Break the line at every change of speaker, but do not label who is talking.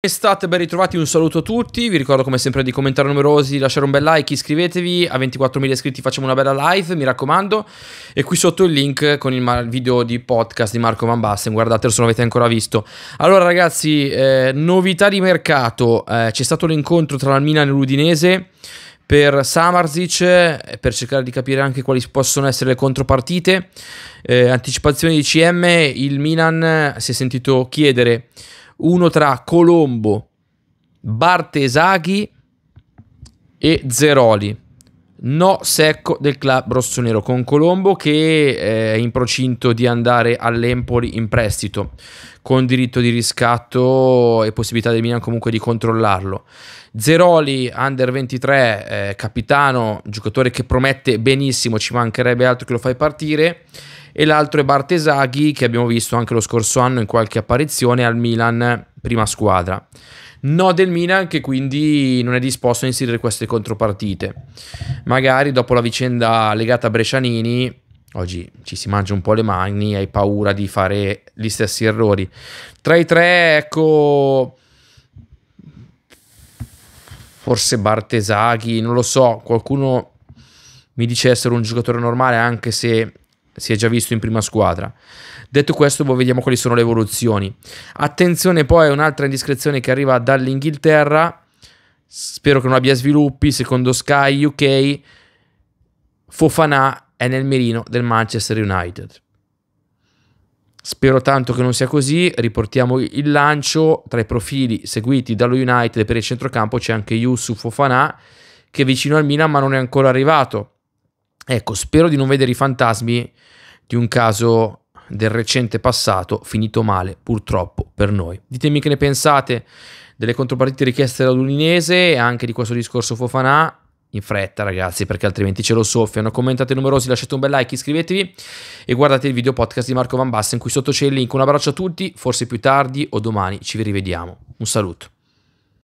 Estate, ben ritrovati, un saluto a tutti, vi ricordo come sempre di commentare numerosi, lasciare un bel like, iscrivetevi, a 24.000 iscritti facciamo una bella live, mi raccomando, e qui sotto il link con il video di podcast di Marco Van Basten, guardatelo se non avete ancora visto. Allora ragazzi, eh, novità di mercato, eh, c'è stato l'incontro tra la Milan e l'Udinese per Samarzic, eh, per cercare di capire anche quali possono essere le contropartite, eh, anticipazione di CM, il Milan si è sentito chiedere uno tra Colombo, Bartesaghi e Zeroli. No secco del club rossonero con Colombo che eh, è in procinto di andare all'Empoli in prestito con diritto di riscatto e possibilità del Milan comunque di controllarlo. Zeroli, under 23, eh, capitano, giocatore che promette benissimo, ci mancherebbe altro che lo fai partire. E l'altro è Bartesaghi che abbiamo visto anche lo scorso anno in qualche apparizione al Milan prima squadra. No del Milan che quindi non è disposto a inserire queste contropartite. Magari dopo la vicenda legata a Brescianini, oggi ci si mangia un po' le mani, hai paura di fare gli stessi errori. Tra i tre, ecco, forse Bartesaghi, non lo so, qualcuno mi dice essere un giocatore normale anche se si è già visto in prima squadra. Detto questo, poi vediamo quali sono le evoluzioni. Attenzione poi a un'altra indiscrezione che arriva dall'Inghilterra. Spero che non abbia sviluppi. Secondo Sky UK, Fofana è nel mirino del Manchester United. Spero tanto che non sia così. Riportiamo il lancio tra i profili seguiti dallo United per il centrocampo c'è anche Yusuf Fofana che è vicino al Milan ma non è ancora arrivato. Ecco, spero di non vedere i fantasmi di un caso del recente passato finito male, purtroppo per noi. Ditemi che ne pensate delle contropartite richieste dall'Udinese e anche di questo discorso Fofanà. In fretta, ragazzi, perché altrimenti ce lo soffiano. Commentate numerosi, lasciate un bel like, iscrivetevi e guardate il video podcast di Marco Van Basten. cui sotto c'è il link. Un abbraccio a tutti, forse più tardi o domani ci rivediamo. Un saluto.